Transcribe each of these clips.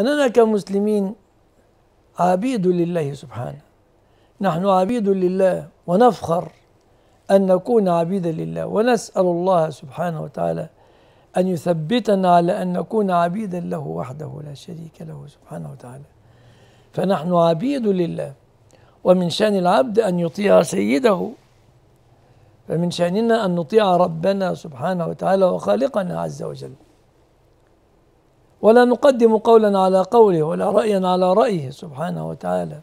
أننا كمسلمين عبيد لله سبحانه نحن عبيد لله ونفخر أن نكون عبيدا لله ونسأل الله سبحانه وتعالى أن يثبتنا على أن نكون عبيدا له وحده لا شريك له سبحانه وتعالى فنحن عبيد لله ومن شأن العبد أن يطيع سيده فمن شأننا أن نطيع ربنا سبحانه وتعالى وخالقنا عز وجل ولا نقدم قولا على قوله ولا رأيا على رأيه سبحانه وتعالى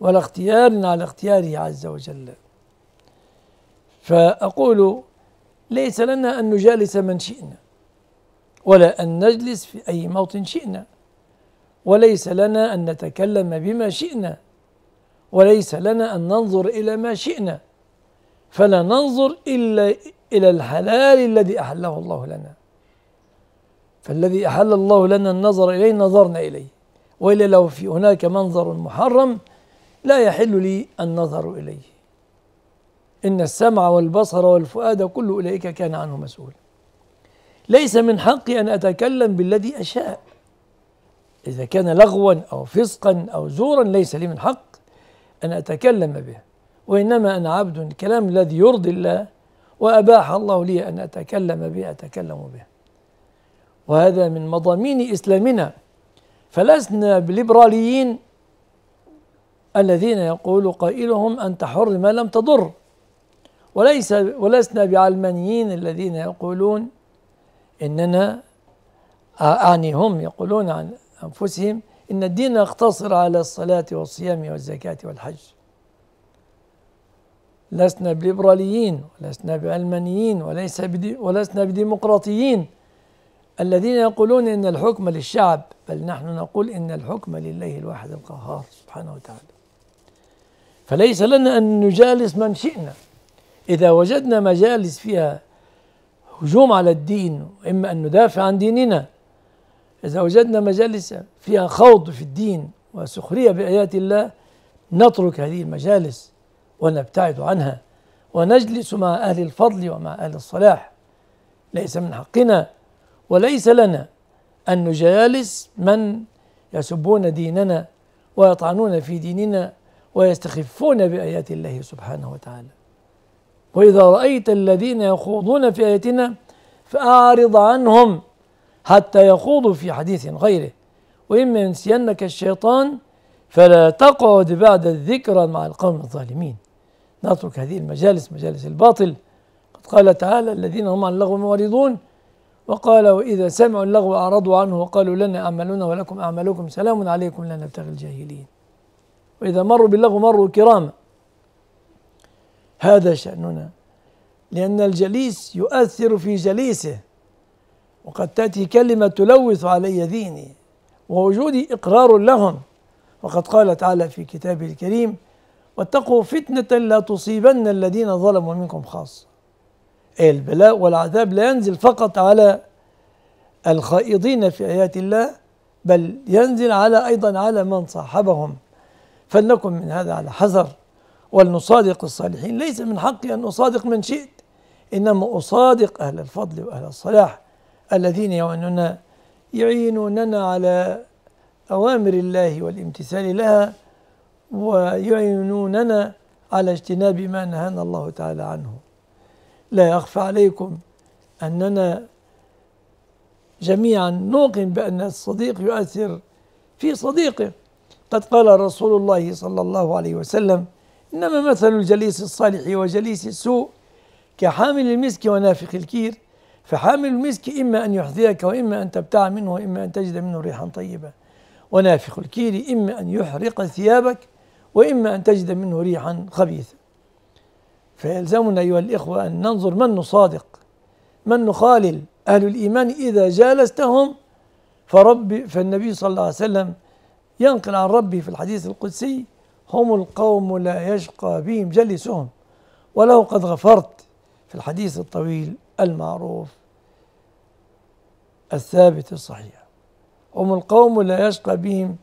ولا اختيار على اختياره عز وجل فأقول ليس لنا أن نجالس من شئنا ولا أن نجلس في أي موطن شئنا وليس لنا أن نتكلم بما شئنا وليس لنا أن ننظر إلى ما شئنا فلا ننظر إلا إلى الحلال الذي أحله الله لنا فالذي أحل الله لنا النظر إليه نظرنا إليه وإلا لو في هناك منظر محرم لا يحل لي النظر إليه إن السمع والبصر والفؤاد كل أولئك كان عنه مسؤولا ليس من حقي أن أتكلم بالذي أشاء إذا كان لغوا أو فسقا أو زورا ليس لي من حق أن أتكلم به وإنما أنا عبد الكلام الذي يرضي الله وأباح الله لي أن أتكلم به أتكلم به وهذا من مضامين إسلامنا فلسنا بليبراليين الذين يقول قائلهم أنت حر ما لم تضر وليس ولسنا بعلمانيين الذين يقولون إننا أعني هم يقولون عن أنفسهم إن الدين يقتصر على الصلاة والصيام والزكاة والحج لسنا بليبراليين ولسنا بعلمانيين وليس بدي ولسنا بديمقراطيين الذين يقولون إن الحكم للشعب بل نحن نقول إن الحكم لله الواحد القهار سبحانه وتعالى فليس لنا أن نجالس من شئنا إذا وجدنا مجالس فيها هجوم على الدين وإما أن ندافع عن ديننا إذا وجدنا مجالس فيها خوض في الدين وسخرية بآيات الله نترك هذه المجالس ونبتعد عنها ونجلس مع أهل الفضل ومع أهل الصلاح ليس من حقنا وليس لنا أن نجالس من يسبون ديننا ويطعنون في ديننا ويستخفون بآيات الله سبحانه وتعالى وإذا رأيت الذين يخوضون في آياتنا فأعرض عنهم حتى يخوضوا في حديث غيره وإما ينسينك الشيطان فلا تقعد بعد الذكرى مع القوم الظالمين نترك هذه المجالس مجالس الباطل قد قال تعالى الذين هم عن اللغو معرضون وقال وإذا سمعوا اللغو أعرضوا عنه وقالوا لنا أعمالنا ولكم أعمالكم سلام عليكم لا نبتغي الجاهلين وإذا مروا باللغو مروا كراما هذا شأننا لأن الجليس يؤثر في جليسه وقد تأتي كلمة تلوث علي ديني ووجودي إقرار لهم وقد قال تعالى في كتابه الكريم واتقوا فتنة لا تصيبن الذين ظلموا منكم خاصة البلاء والعذاب لا ينزل فقط على الخائضين في آيات الله بل ينزل على أيضا على من صاحبهم فلنكن من هذا على حذر ولنصادق الصالحين ليس من حقي أن أصادق من شئت إنما أصادق أهل الفضل وأهل الصلاح الذين يعيننا يعينوننا على أوامر الله والامتثال لها ويعينوننا على اجتناب ما نهانا الله تعالى عنه لا يخفى عليكم أننا جميعا نوقن بأن الصديق يؤثر في صديقه قد قال رسول الله صلى الله عليه وسلم إنما مثل الجليس الصالح وجليس السوء كحامل المسك ونافخ الكير فحامل المسك إما أن يحذيك وإما أن تبتاع منه وإما أن تجد منه ريحا طيبة ونافخ الكير إما أن يحرق ثيابك وإما أن تجد منه ريحا خبيثة فيلزمنا أيها الإخوة أن ننظر من نصادق من نخالل أهل الإيمان إذا جالستهم فرب فالنبي صلى الله عليه وسلم ينقل عن ربه في الحديث القدسي هم القوم لا يشقى بهم جلسهم وله قد غفرت في الحديث الطويل المعروف الثابت الصحيح هم القوم لا يشقى بهم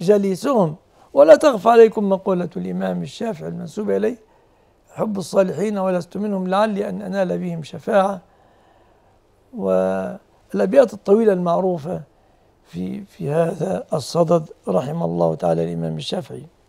جليسهم ولا تغفى عليكم مقولة الإمام الشافعي المنسوبة إليه حب الصالحين ولست منهم لعلي أن أنال بهم شفاعة والأبيات الطويلة المعروفة في في هذا الصدد رحم الله تعالى الإمام الشافعي